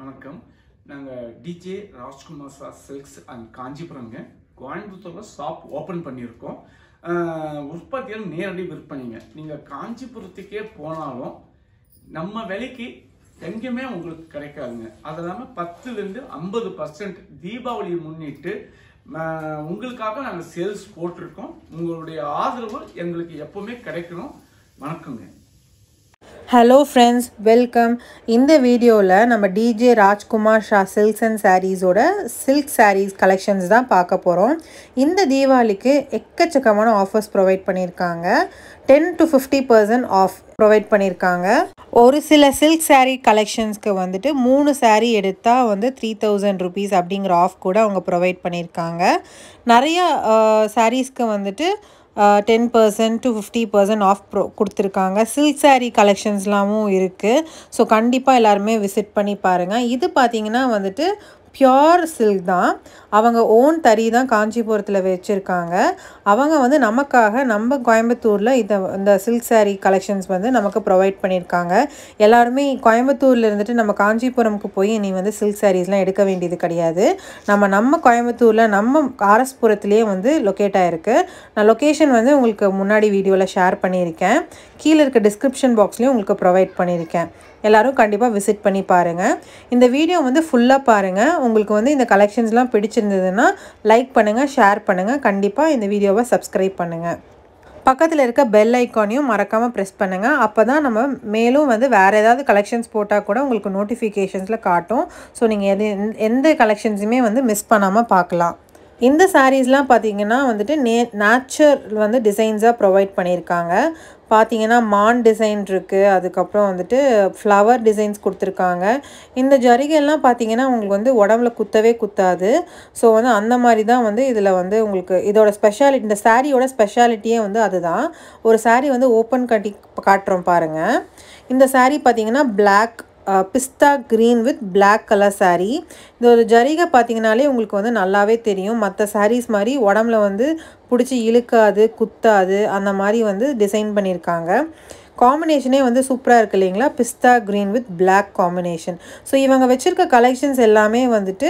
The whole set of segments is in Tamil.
வணக்கம் நாங்கள் TJ Rajkumar Shah silks and காஞ்சிபுரங்க கோயம்புத்தூரில் ஷாப் ஓப்பன் பண்ணியிருக்கோம் உற்பத்தியில் நேரடி விற்பனைங்க நீங்கள் காஞ்சிபுரத்துக்கே போனாலும் நம்ம விலைக்கு எங்கேயுமே உங்களுக்கு கிடைக்காதுங்க அது இல்லாமல் பத்துலேருந்து ஐம்பது பர்சன்ட் தீபாவளியை முன்னிட்டு உங்களுக்காக நாங்கள் சேல்ஸ் போட்டிருக்கோம் உங்களுடைய ஆதரவு எங்களுக்கு எப்போவுமே கிடைக்கணும் வணக்கங்க ஹலோ ஃப்ரெண்ட்ஸ் வெல்கம் இந்த வீடியோவில் நம்ம TJ Rajkumar Shah silks and சாரீஸோட சில்க் சாரீஸ் கலெக்ஷன்ஸ் தான் பார்க்க போகிறோம் இந்த தீபாவளிக்கு எக்கச்சக்கமான ஆஃபர்ஸ் ப்ரொவைட் பண்ணியிருக்காங்க ten to fifty percent off provide பண்ணியிருக்காங்க ஒரு சில சில்க் சாரீ கலெக்ஷன்ஸ்க்கு வந்துட்டு மூணு சாரீ எடுத்தால் வந்து த்ரீ தௌசண்ட் ருபீஸ் அப்படிங்கிற ஆஃப் கூட அவங்க ப்ரொவைட் பண்ணியிருக்காங்க நிறையா சாரீஸ்க்கு வந்துட்டு ten percent to fifty percent off ப்ரோ கொடுத்துருக்காங்க சில்க் சாரீ கலெக்ஷன்ஸ்லாமும் இருக்குது ஸோ கண்டிப்பாக எல்லாருமே விசிட் பண்ணி பாருங்கள் இது பார்த்திங்கன்னா வந்துட்டு பியோர் சில்க் தான் அவங்க ஓன் தறி தான் காஞ்சிபுரத்தில் வச்சுருக்காங்க அவங்க வந்து நமக்காக நம்ம கோயம்புத்தூரில் இதை இந்த சில்க் சாரீ கலெக்ஷன்ஸ் வந்து நமக்கு ப்ரொவைட் பண்ணியிருக்காங்க எல்லாருமே கோயம்புத்தூரில் இருந்துட்டு நம்ம காஞ்சிபுரமுக்கு போய் இனி வந்து சில்க் சாரீஸ்லாம் எடுக்க வேண்டியது கிடையாது நம்ம நம்ம கோயம்புத்தூரில் நம்ம ஆர்எஸ்புரத்துலேயே வந்து லொக்கேட் ஆகிருக்கு நான் லொக்கேஷன் வந்து உங்களுக்கு முன்னாடி வீடியோவில் ஷேர் பண்ணியிருக்கேன் கீழே இருக்க டிஸ்கிரிப்ஷன் பாக்ஸ்லேயும் உங்களுக்கு ப்ரொவைட் பண்ணியிருக்கேன் எல்லோரும் கண்டிப்பாக விசிட் பண்ணி பாருங்கள் இந்த வீடியோ வந்து ஃபுல்லாக பாருங்கள் உங்களுக்கு வந்து இந்த கலெக்ஷன்ஸ்லாம் பிடிச்சிருந்ததுன்னா லைக் பண்ணுங்கள் ஷேர் பண்ணுங்கள் கண்டிப்பாக இந்த வீடியோவை சப்ஸ்கிரைப் பண்ணுங்கள் பக்கத்தில் இருக்க பெல் ஐக்கானையும் மறக்காமல் ப்ரெஸ் பண்ணுங்கள் அப்போ தான் நம்ம மேலும் வந்து வேறு ஏதாவது கலெக்ஷன்ஸ் போட்டால் கூட உங்களுக்கு நோட்டிஃபிகேஷன்ஸில் காட்டும் ஸோ நீங்கள் எது எந்த கலெக்ஷன்ஸுமே வந்து மிஸ் பண்ணாமல் பார்க்கலாம் இந்த சாரீஸ்லாம் பார்த்தீங்கன்னா வந்துட்டு நே நேச்சர் வந்து டிசைன்ஸாக ப்ரொவைட் பண்ணியிருக்காங்க பார்த்தீங்கன்னா மான் டிசைன் இருக்குது அதுக்கப்புறம் வந்துட்டு ஃப்ளவர் டிசைன்ஸ் கொடுத்துருக்காங்க இந்த ஜரிகைலாம் பார்த்தீங்கன்னா உங்களுக்கு வந்து உடம்புல குத்தவே குத்தாது ஸோ வந்து அந்த மாதிரி தான் வந்து இதில் வந்து உங்களுக்கு இதோட ஸ்பெஷாலிட்டி இந்த சாரியோட ஸ்பெஷாலிட்டியே வந்து அதுதான் ஒரு சாரீ வந்து ஓப்பன் கட்டி காட்டுறோம் பாருங்கள் இந்த சாரீ பார்த்தீங்கன்னா black pista green with black colour sari இந்த ஒரு ஜரிகை பார்த்தீங்கனாலே உங்களுக்கு வந்து நல்லாவே தெரியும் மற்ற சாரீஸ் மாதிரி உடம்புல வந்து பிடிச்சி இழுக்காது குத்தாது அந்த மாதிரி வந்து டிசைன் பண்ணியிருக்காங்க காம்பினேஷனே வந்து சூப்பராக இருக்குது இல்லைங்களா pista green with black combination so இவங்க வச்சுருக்க கலெக்ஷன்ஸ் எல்லாமே வந்துட்டு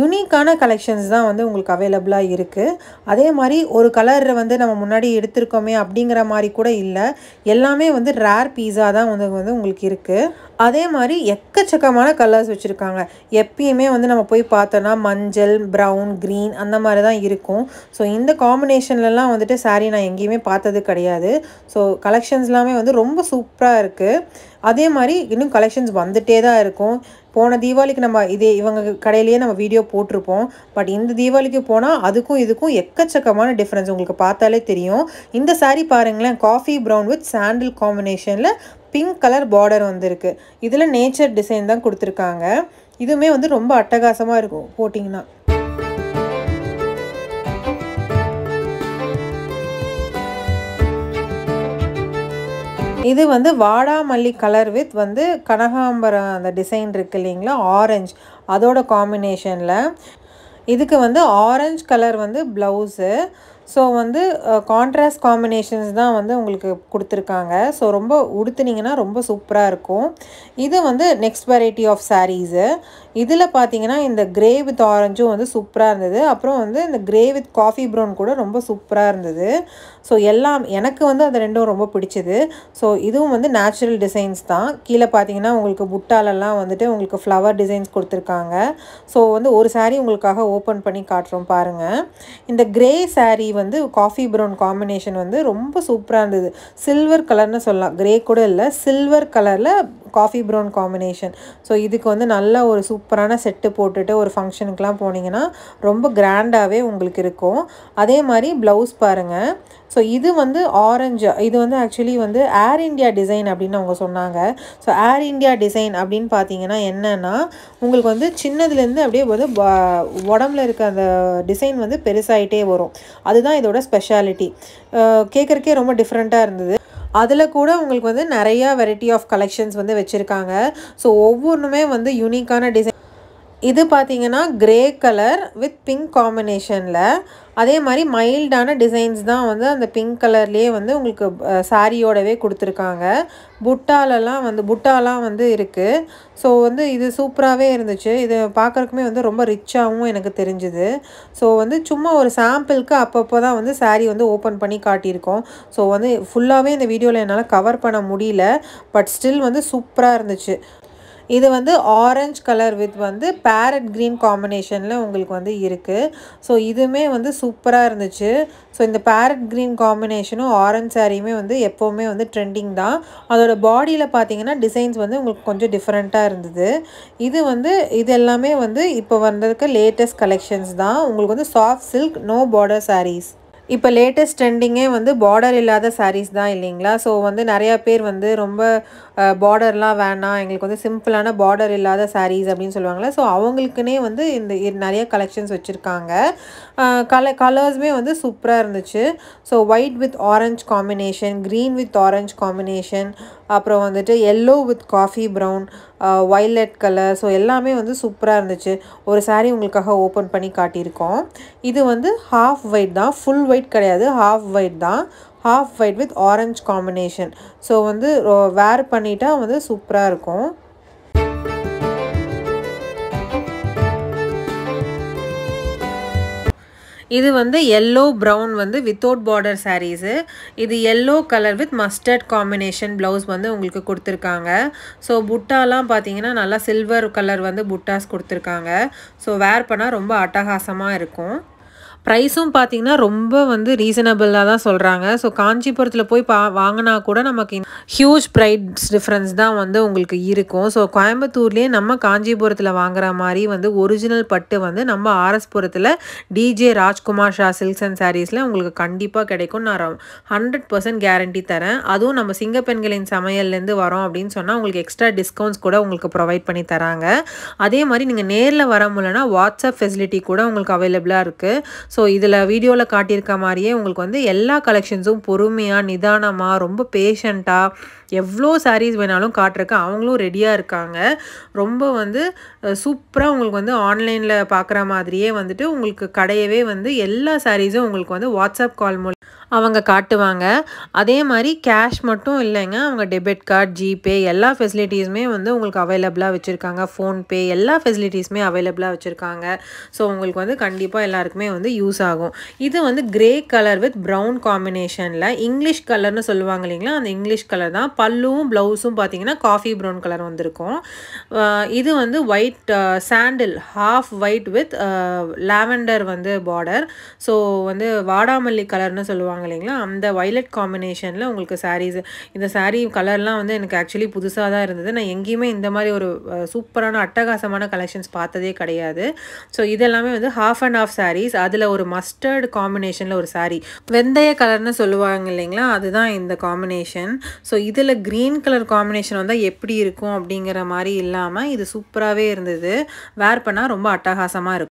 யூனிக்கான கலெக்ஷன்ஸ் தான் வந்து உங்களுக்கு அவைலபிளாக இருக்குது அதே மாதிரி ஒரு கலரில் வந்து நம்ம முன்னாடி எடுத்திருக்கோமே அப்படிங்கிற மாதிரி கூட இல்லை எல்லாமே வந்து ரேர் பீஸாக தான் வந்து வந்து உங்களுக்கு இருக்குது அதே மாதிரி எக்கச்சக்கமான கலர்ஸ் வச்சுருக்காங்க எப்பயுமே வந்து நம்ம போய் பார்த்தோன்னா மஞ்சள் ப்ரௌன் க்ரீன் அந்த மாதிரி தான் இருக்கும் ஸோ இந்த காம்பினேஷன்லலாம் வந்துட்டு சாரீ நான் எங்கேயுமே பார்த்தது கிடையாது ஸோ கலெக்ஷன்ஸ்லாமே வந்து ரொம்ப சூப்பராக இருக்குது அதே மாதிரி இன்னும் கலெக்ஷன்ஸ் வந்துகிட்டே தான் இருக்கும் போன தீபாவளிக்கு நம்ம இதே இவங்க கடையிலேயே நம்ம வீடியோ போட்டிருப்போம் பட் இந்த தீபாவளிக்கு போனால் அதுக்கும் இதுக்கும் எக்கச்சக்கமான டிஃப்ரென்ஸ் உங்களுக்கு பார்த்தாலே தெரியும் இந்த சாரீ பாருங்களேன் காஃபி ப்ரௌன் வித் சாண்டில் காம்பினேஷனில் பிங்க் கலர் பார்டர் வந்திருக்கு இதில் நேச்சர் டிசைன் தான் கொடுத்துருக்காங்க இதுவுமே வந்து ரொம்ப அட்டகாசமாக இருக்கும் போட்டிங்கன்னா இது வந்து வாடாமல்லி கலர் வித் வந்து கனகாம்பரம் அந்த டிசைன் இருக்கு இல்லைங்களா ஆரஞ்சு அதோட காம்பினேஷனில் இதுக்கு வந்து ஆரஞ்சு கலர் வந்து ப்ளவுஸு ஸோ வந்து கான்ட்ராஸ்ட் காம்பினேஷன்ஸ் தான் வந்து உங்களுக்கு கொடுத்துருக்காங்க ஸோ ரொம்ப உடுத்துனீங்கன்னா ரொம்ப சூப்பராக இருக்கும் இது வந்து நெக்ஸ்ட் வெரைட்டி ஆஃப் சாரீஸு இதில் பார்த்தீங்கன்னா இந்த கிரே வித் ஆரஞ்சும் வந்து சூப்பராக இருந்தது அப்புறம் வந்து இந்த கிரே வித் காஃபி ப்ரௌன் கூட ரொம்ப சூப்பராக இருந்தது ஸோ எல்லாம் எனக்கு வந்து அது ரெண்டும் ரொம்ப பிடிச்சது ஸோ இதுவும் வந்து நேச்சுரல் டிசைன்ஸ் தான் கீழே பார்த்தீங்கன்னா உங்களுக்கு புட்டாலெல்லாம் வந்துட்டு உங்களுக்கு ஃப்ளவர் டிசைன்ஸ் கொடுத்துருக்காங்க ஸோ வந்து ஒரு சாரீ உங்களுக்காக ஓப்பன் பண்ணி காட்டுறோம் பாருங்கள் இந்த கிரே சாரீ வந்து காஃபி ப்ரௌன் காம்பினேஷன் வந்து ரொம்ப சூப்பராக இருந்தது சில்வர் கலர்னு சொல்லலாம் கிரே கூட இல்லை சில்வர் கலரில் காஃபி ப்ரௌன் காம்பினேஷன் ஸோ இதுக்கு வந்து நல்ல ஒரு சூப்பரான செட்டு போட்டுட்டு ஒரு ஃபங்க்ஷனுக்குலாம் போனீங்கன்னா ரொம்ப கிராண்டாகவே உங்களுக்கு இருக்கும் அதே மாதிரி ப்ளவுஸ் பாருங்கள் ஸோ இது வந்து ஆரஞ்சு இது வந்து ஆக்சுவலி வந்து ஏர் இண்டியா டிசைன் அப்படின்னு அவங்க சொன்னாங்க ஸோ ஏர் இண்டியா டிசைன் அப்படின்னு பார்த்தீங்கன்னா என்னென்னா உங்களுக்கு வந்து சின்னதுலேருந்து அப்படியே வந்து உடம்புல இருக்க அந்த டிசைன் வந்து பெருசாகிட்டே வரும் அது தான் இதோட ஸ்பெஷாலிட்டி கேட்குறக்கே ரொம்ப டிஃப்ரெண்ட்டாக இருந்தது அதில் கூட உங்களுக்கு வந்து நிறையா வெரைட்டி ஆஃப் கலெக்ஷன்ஸ் வந்து வச்சுருக்காங்க ஸோ ஒவ்வொன்றுமே வந்து யூனிக்கான டிசைன் இது பார்த்தீங்கன்னா கிரே கலர் வித் பிங்க் காம்பினேஷனில் அதே மாதிரி மைல்டான டிசைன்ஸ் தான் வந்து அந்த பிங்க் கலர்லேயே வந்து உங்களுக்கு சாரியோடவே கொடுத்துருக்காங்க புட்டாலெல்லாம் வந்து புட்டாலாம் வந்து இருக்குது ஸோ வந்து இது சூப்பராகவே இருந்துச்சு இது பார்க்குறக்குமே வந்து ரொம்ப ரிச்சாகவும் எனக்கு தெரிஞ்சுது ஸோ வந்து சும்மா ஒரு சாம்பிளுக்கு அப்பப்போ தான் வந்து சாரீ வந்து ஓப்பன் பண்ணி காட்டியிருக்கோம் ஸோ வந்து ஃபுல்லாகவே இந்த வீடியோவில் என்னால் கவர் பண்ண முடியல பட் ஸ்டில் வந்து சூப்பராக இருந்துச்சு இது வந்து ஆரஞ்ச் கலர் வித் வந்து பேரட் க்ரீன் காம்பினேஷனில் உங்களுக்கு வந்து இருக்குது ஸோ இதுவுமே வந்து சூப்பராக இருந்துச்சு ஸோ இந்த பேரட் க்ரீன் காம்பினேஷனும் ஆரஞ்ச் சாரியுமே வந்து எப்போவுமே வந்து ட்ரெண்டிங் தான் அதோடய பாடியில் பார்த்தீங்கன்னா டிசைன்ஸ் வந்து உங்களுக்கு கொஞ்சம் டிஃப்ரெண்ட்டாக இருந்தது இது வந்து இது எல்லாமே வந்து இப்போ வந்திருக்க லேட்டஸ்ட் கலெக்ஷன்ஸ் தான் உங்களுக்கு வந்து soft silk no border saris இப்போ லேட்டஸ்ட் ட்ரெண்டிங்கே வந்து பார்டர் இல்லாத சாரீஸ் தான் இல்லைங்களா ஸோ வந்து நிறையா பேர் வந்து ரொம்ப பார்டர்லாம் வேணாம் எங்களுக்கு வந்து சிம்பிளான பார்டர் இல்லாத சாரீஸ் அப்படின்னு சொல்லுவாங்களே ஸோ அவங்களுக்குனே வந்து இந்த நிறைய கலெக்ஷன்ஸ் வச்சுருக்காங்க கல கலர்ஸுமே வந்து சூப்பராக இருந்துச்சு so white with orange combination green with orange combination அப்புறம் வந்துட்டு yellow with coffee brown violet colour so எல்லாமே வந்து சூப்பராக இருந்துச்சு ஒரு சாரீ உங்களுக்காக ஓப்பன் பண்ணி காட்டியிருக்கோம் இது வந்து ஹாஃப் ஒயிட் தான் ஃபுல் ஒயிட் கிடையாது ஹாஃப் ஒயிட் தான் half white with orange combination so வந்து வேர் பண்ணிட்டால் வந்து சூப்பராக இருக்கும் இது வந்து எல்லோ ப்ரௌன் வந்து வித்தவுட் பார்டர் சாரீஸு இது yellow colour with mustard combination blouse வந்து உங்களுக்கு கொடுத்துருக்காங்க ஸோ புட்டாலாம் பார்த்தீங்கன்னா நல்லா சில்வர் கலர் வந்து புட்டாஸ் கொடுத்துருக்காங்க ஸோ வேர் பண்ணால் ரொம்ப அட்டகாசமாக இருக்கும் ப்ரைஸும் பார்த்தீங்கன்னா ரொம்ப வந்து ரீசனபிளாக தான் சொல்கிறாங்க ஸோ காஞ்சிபுரத்தில் போய் பா வாங்கினா கூட நமக்கு ஹியூஜ் ப்ரைஸ் டிஃப்ரென்ஸ் தான் வந்து உங்களுக்கு இருக்கும் ஸோ கோயம்புத்தூர்லேயே நம்ம காஞ்சிபுரத்தில் வாங்குற மாதிரி வந்து ஒரிஜினல் பட்டு வந்து நம்ம ஆர்எஸ்புரத்தில் TJ Rajkumar Shah silks and சாரீஸில் உங்களுக்கு கண்டிப்பாக கிடைக்கும் நான் ஹண்ட்ரட் பர்சன்ட் கேரண்டி தரேன் அதுவும் நம்ம சிங்க பெண்களின் சமையல்லேருந்து வரோம் அப்படின்னு சொன்னால் உங்களுக்கு எக்ஸ்ட்ரா டிஸ்கவுண்ட்ஸ் கூட உங்களுக்கு ப்ரொவைட் பண்ணி தராங்க அதே மாதிரி நீங்கள் நேரில் வர முடியலன்னா வாட்ஸ்அப் ஃபெசிலிட்டி கூட உங்களுக்கு அவைலபிளாக இருக்குது ஸோ இதில் வீடியோவில் காட்டியிருக்க மாதிரியே உங்களுக்கு வந்து எல்லா கலெக்ஷன்ஸும் பொறுமையாக நிதானமாக ரொம்ப பேஷண்ட்டாக எவ்வளோ சாரீஸ் வேணாலும் காட்டுறக்கு அவங்களும் ரெடியாக இருக்காங்க ரொம்ப வந்து சூப்பராக உங்களுக்கு வந்து ஆன்லைனில் பார்க்குற மாதிரியே வந்துட்டு உங்களுக்கு கடையவே வந்து எல்லா சாரீஸும் உங்களுக்கு வந்து வாட்ஸ்அப் கால் மூலம் அவங்க காட்டுவாங்க அதே மாதிரி கேஷ் மட்டும் இல்லைங்க அவங்க டெபிட் கார்டு ஜிபே எல்லா ஃபெசிலிட்டிஸுமே வந்து உங்களுக்கு அவைலபிளாக வச்சுருக்காங்க ஃபோன்பே எல்லா ஃபெசிலிட்டிஸுமே அவைலபிளாக வச்சுருக்காங்க ஸோ உங்களுக்கு வந்து கண்டிப்பாக எல்லாருக்குமே வந்து யூஸ் ஆகும் இது வந்து கிரே கலர் வித் ப்ரௌன் காம்பினேஷனில் இங்கிலீஷ் கலர்னு சொல்லுவாங்க இல்லைங்களா அந்த இங்கிலீஷ் கலர் தான் பல்லுவும் ப்ளவுஸும் பார்த்தீங்கன்னா காஃபி ப்ரௌன் கலர் வந்திருக்கும் இது வந்து white sandal half white with lavender வந்து பார்டர் ஸோ வந்து வாடாமல்லி கலர்னு சொல்லுவாங்க சொல்கிறாங்க இல்லைங்களா அந்த வைலட் காம்பினேஷனில் உங்களுக்கு சாரீஸ் இந்த சாரீ கலர்லாம் வந்து எனக்கு ஆக்சுவலி புதுசாக தான் இருந்தது நான் எங்கேயுமே இந்த மாதிரி ஒரு சூப்பரான அட்டகாசமான கலெக்ஷன்ஸ் பார்த்ததே கிடையாது ஸோ இதெல்லாமே வந்து ஹாஃப் அண்ட் ஆஃப் சாரீஸ் அதில் ஒரு மஸ்டர்டு காம்பினேஷனில் ஒரு சாரீ வெந்தய கலர்னு சொல்லுவாங்க இல்லைங்களா அதுதான் இந்த காம்பினேஷன் ஸோ இதில் க்ரீன் கலர் காம்பினேஷன் வந்தால் எப்படி இருக்கும் அப்படிங்கிற மாதிரி இல்லாமல் இது சூப்பராகவே இருந்தது வேர் பண்ணால் ரொம்ப அட்டகாசமாக இருக்கும்